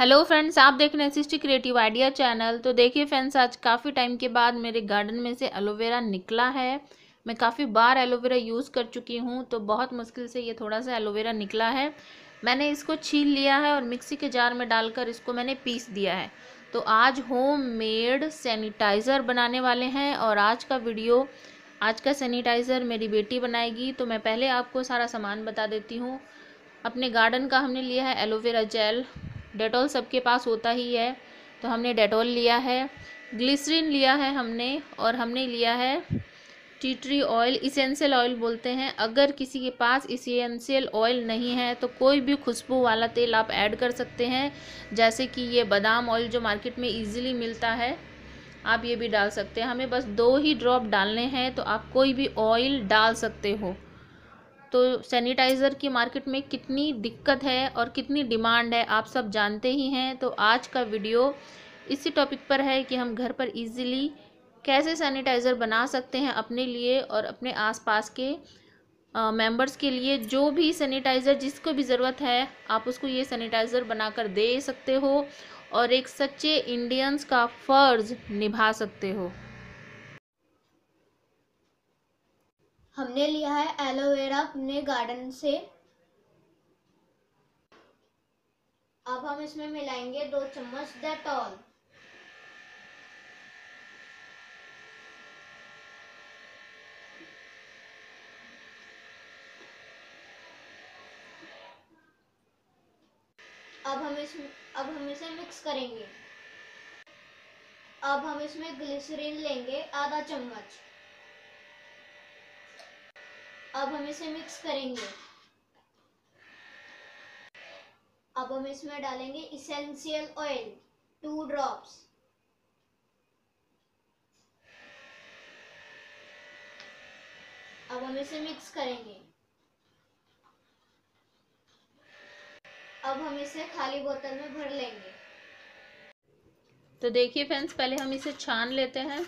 hello friends आप देख रहे हैं सिस्टी क्रिएटिव आइडिया चैनल तो देखिए फ्रेंड्स आज काफ़ी टाइम के बाद मेरे गार्डन में से एलोवेरा निकला है मैं काफ़ी बार एलोवेरा यूज़ कर चुकी हूँ तो बहुत मुश्किल से ये थोड़ा सा एलोवेरा निकला है मैंने इसको छील लिया है और मिक्सी के जार में डालकर इसको मैंने पीस दिया है तो आज होम मेड सैनिटाइज़र बनाने वाले हैं और आज का वीडियो आज का सैनिटाइज़र मेरी बेटी बनाएगी तो मैं पहले आपको सारा सामान बता देती हूँ अपने गार्डन का हमने लिया है एलोवेरा जेल डेटॉल सबके पास होता ही है तो हमने डेटॉल लिया है ग्लिसरीन लिया है हमने और हमने लिया है tea tree oil essential oil बोलते हैं अगर किसी के पास इसेंशियल ऑयल नहीं है तो कोई भी खुशबू वाला तेल आप ऐड कर सकते हैं जैसे कि ये बादाम ऑयल जो मार्केट में इजीली मिलता है आप ये भी डाल सकते हैं हमें बस दो ही ड्रॉप डालने हैं तो आप कोई भी ऑयल डाल सकते हो तो सैनिटाइज़र की मार्केट में कितनी दिक्कत है और कितनी डिमांड है आप सब जानते ही हैं तो आज का वीडियो इसी टॉपिक पर है कि हम घर पर इजीली कैसे सैनिटाइज़र बना सकते हैं अपने लिए और अपने आसपास के मेंबर्स के लिए जो भी सैनिटाइज़र जिसको भी ज़रूरत है आप उसको ये सैनिटाइज़र बनाकर दे सकते हो और एक सच्चे इंडियंस का फ़र्ज़ निभा सकते हो हमने लिया है एलोवेरा अपने गार्डन से अब हम इसमें मिलाएंगे दो चम्मच डेटॉल अब हम इस अब हम इसे मिक्स करेंगे अब हम इसमें ग्लिसरीन लेंगे आधा चम्मच अब हम इसे मिक्स करेंगे अब हम इसमें डालेंगे इसेंशियल ऑयल टू ड्रॉप्स अब हम इसे मिक्स करेंगे अब हम इसे खाली बोतल में भर लेंगे तो देखिए फ्रेंड्स पहले हम इसे छान लेते हैं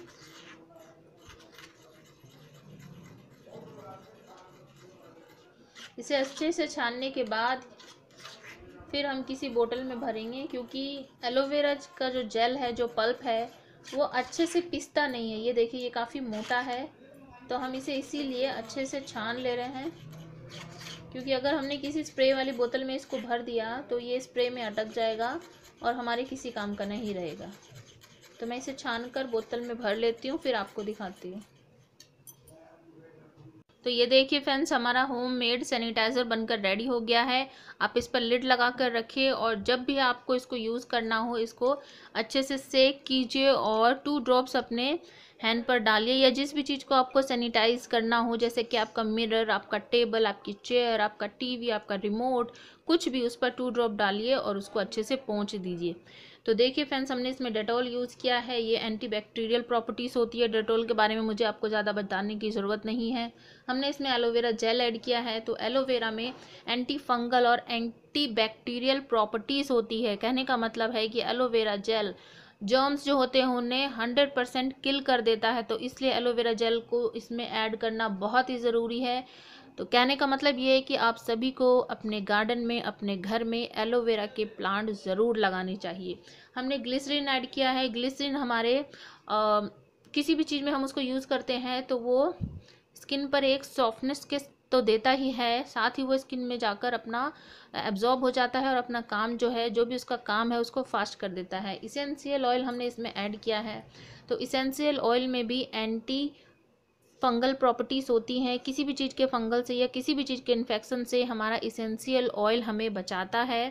इसे अच्छे से छानने के बाद फिर हम किसी बोतल में भरेंगे क्योंकि एलोवेरा का जो जेल है जो पल्प है वो अच्छे से पिसता नहीं है ये देखिए ये काफ़ी मोटा है तो हम इसे इसीलिए अच्छे से छान ले रहे हैं क्योंकि अगर हमने किसी स्प्रे वाली बोतल में इसको भर दिया तो ये स्प्रे में अटक जाएगा और हमारे किसी काम का नहीं रहेगा तो मैं इसे छान कर बोतल में भर लेती हूँ फिर आपको दिखाती हूँ तो ये देखिए फ्रेंड्स हमारा होम मेड सैनिटाइज़र बनकर रेडी हो गया है आप इस पर लिड लगा कर रखिए और जब भी आपको इसको यूज़ करना हो इसको अच्छे से सेक कीजिए और टू ड्रॉप्स अपने हैंड पर डालिए या जिस भी चीज़ को आपको सैनिटाइज करना हो जैसे कि आपका मिरर आपका टेबल आपकी चेयर आपका टीवी आपका रिमोट कुछ भी उस पर टू ड्रॉप डालिए और उसको अच्छे से पहुँच दीजिए तो देखिए फ्रेंड्स हमने इसमें डेटॉल यूज़ किया है ये एंटीबैक्टीरियल प्रॉपर्टीज़ होती है डेटॉल के बारे में मुझे आपको ज़्यादा बताने की ज़रूरत नहीं है हमने इसमें एलोवेरा जेल ऐड किया है तो एलोवेरा में एंटी फंगल और एंटीबैक्टीरियल प्रॉपर्टीज़ होती है कहने का मतलब है कि एलोवेरा जेल जर्म्स जो होते हैं उन्हें हंड्रेड परसेंट किल कर देता है तो इसलिए एलोवेरा जेल को इसमें ऐड करना बहुत ही ज़रूरी है तो कहने का मतलब ये है कि आप सभी को अपने गार्डन में अपने घर में एलोवेरा के प्लांट ज़रूर लगाने चाहिए हमने ग्लिसरीन ऐड किया है ग्लिसरीन हमारे आ, किसी भी चीज़ में हम उसको यूज़ करते हैं तो वो स्किन पर एक सॉफ्टनेस के तो देता ही है साथ ही वो स्किन में जाकर अपना एब्जॉर्ब हो जाता है और अपना काम जो है जो भी उसका काम है उसको फास्ट कर देता है इसेंशियल ऑयल हमने इसमें ऐड किया है तो इसेंशियल ऑयल में भी एंटी फंगल प्रॉपर्टीज़ होती हैं किसी भी चीज़ के फंगल से या किसी भी चीज़ के इन्फेक्शन से हमारा इसेंशियल ऑयल हमें बचाता है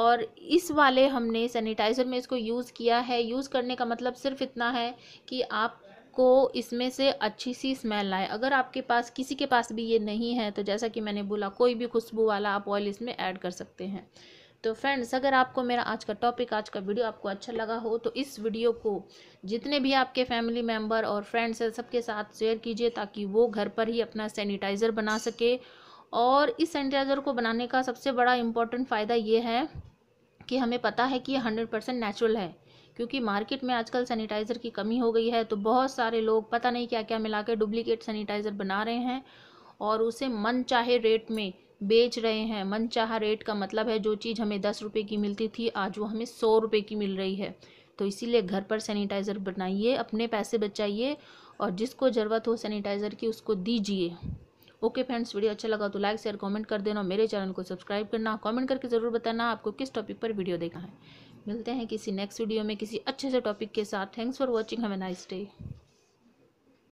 और इस वाले हमने सैनिटाइज़र में इसको यूज़ किया है यूज़ करने का मतलब सिर्फ इतना है कि आप को इसमें से अच्छी सी स्मेल आए अगर आपके पास किसी के पास भी ये नहीं है तो जैसा कि मैंने बोला कोई भी खुशबू वाला आप ऑयल इसमें ऐड कर सकते हैं तो फ्रेंड्स अगर आपको मेरा आज का टॉपिक आज का वीडियो आपको अच्छा लगा हो तो इस वीडियो को जितने भी आपके फैमिली मेम्बर और फ्रेंड्स हैं सबके साथ शेयर कीजिए ताकि वो घर पर ही अपना सैनिटाइज़र बना सके और इस सैनिटाइज़र को बनाने का सबसे बड़ा इम्पॉर्टेंट फ़ायदा ये है कि हमें पता है कि ये हंड्रेड परसेंट नेचुरल है क्योंकि मार्केट में आजकल सैनिटाइज़र की कमी हो गई है तो बहुत सारे लोग पता नहीं क्या क्या मिला के डुप्लीकेट सैनिटाइज़र बना रहे हैं और उसे मन चाहे रेट में बेच रहे हैं मन चाह रेट का मतलब है जो चीज़ हमें दस रुपये की मिलती थी आज वो हमें सौ रुपये की मिल रही है तो इसीलिए घर पर सैनिटाइज़र बनाइए अपने पैसे बचाइए और जिसको ज़रूरत हो सैनिटाइज़र की उसको दीजिए ओके फ्रेंड्स वीडियो अच्छा लगा तो लाइक शेयर कमेंट कर देना मेरे चैनल को सब्सक्राइब करना कमेंट करके ज़रूर बताना आपको किस टॉपिक पर वीडियो देखा है मिलते हैं किसी नेक्स्ट वीडियो में किसी अच्छे से टॉपिक के साथ thanks for watching have a nice day